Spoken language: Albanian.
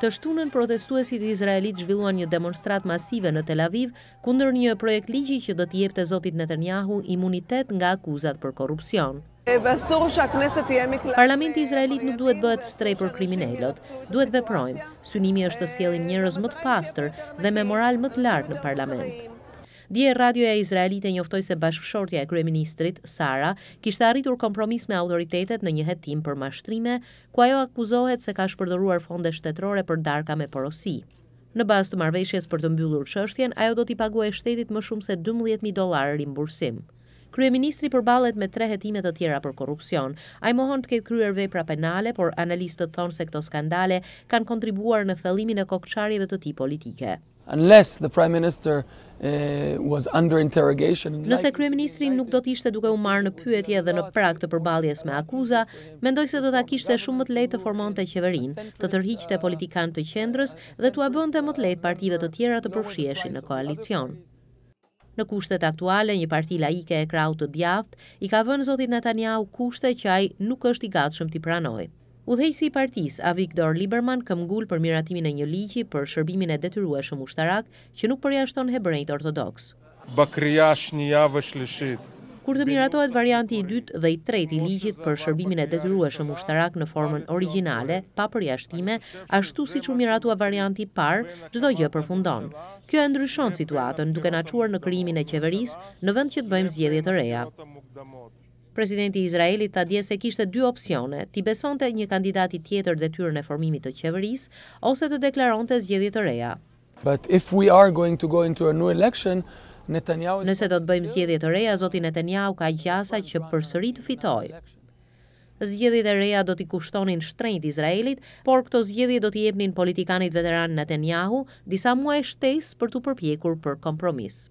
Të shtunën protestuesit Izraelit zhvilluan një demonstrat masive në Tel Aviv kundër një projekt ligji që do t'jep të zotit Netanyahu imunitet nga akuzat për korupcion. Parlamenti Izraelit nuk duhet bëhet strej për kriminellot, duhet veprojmë, synimi është të sjelim njërës më të pastër dhe me moral më të lartë në parlament. Dje Radio e Izraelit e njoftoi se bashkëshortja e kryeministrit Sara kishte arritur kompromis me autoritetet në një hetim për mashtrime, ku ajo akuzohet se ka shpërdoruar fonde shtetërore për darka me porosi. Në bazë të marrëveshjes për të mbyllur çështjen, ajo do t'i paguajë shtetit më shumë se 12000 dollarë rimbursim. Kryeministri përballet me tre hetime të tjera për korrupsion. Ai mohon të ketë kryer vepra penale, por analistët thonë se këto skandale kanë kontribuar në thellimin e kokçarjeve të tij politike unless the prime minister eh, was under interrogation. Nëse kryeministri nuk do të ishte duke u marrë në pyetje dhe në prag të përballjes me akuza, mendoj se do ta kishte shumë më të lehtë të formonte qeverinë, të tërhiqte politikan të qendrës dhe t'ua bënte më të lehtë partive të tjera të përfshiheshin në koalicion. Në kushtet aktuale, një parti laike e krau të djaft, i ka vënë Zotit Netanyahu kushte që ai nuk është i gatshëm të pranojë. Udhëheqësi i partis, Avigdor Lieberman këmgull për miratimin e një ligji për shërbimin e detyrueshëm ushtarak që nuk përjashton hebrejt ortodoks. Bakria shnia vëshlëshit. Kur të miratohet varianti i dytë dhe i tretë i ligjit për shërbimin e detyrueshëm ushtarak në formën origjinale, pa përjashtime, ashtu siç u miratua varianti i parë, çdo gjë përfundon. Kjo e ndryshon situatën duke na çuar në krijimin e qeverisë në vend që të bëjmë zgjedhje të reja. Presidenti Izraelit ta dje se kishte dy opsione, ti besonte një kandidati tjetër dhe tyrën e formimit të qeveris, ose të deklaronte zgjedhjet të reja. But if we are going to go into a new election, Nëse do të bëjmë zgjedhje të reja, zoti Netanyahu ka gjasa që përsëri të fitoj. Zgjedhjet e reja do t'i kushtonin shtrenjt Izraelit, por këto zgjedhje do t'i jepnin politikanit veteran Netanyahu disa muaj shtesë për t'u përpjekur për kompromis.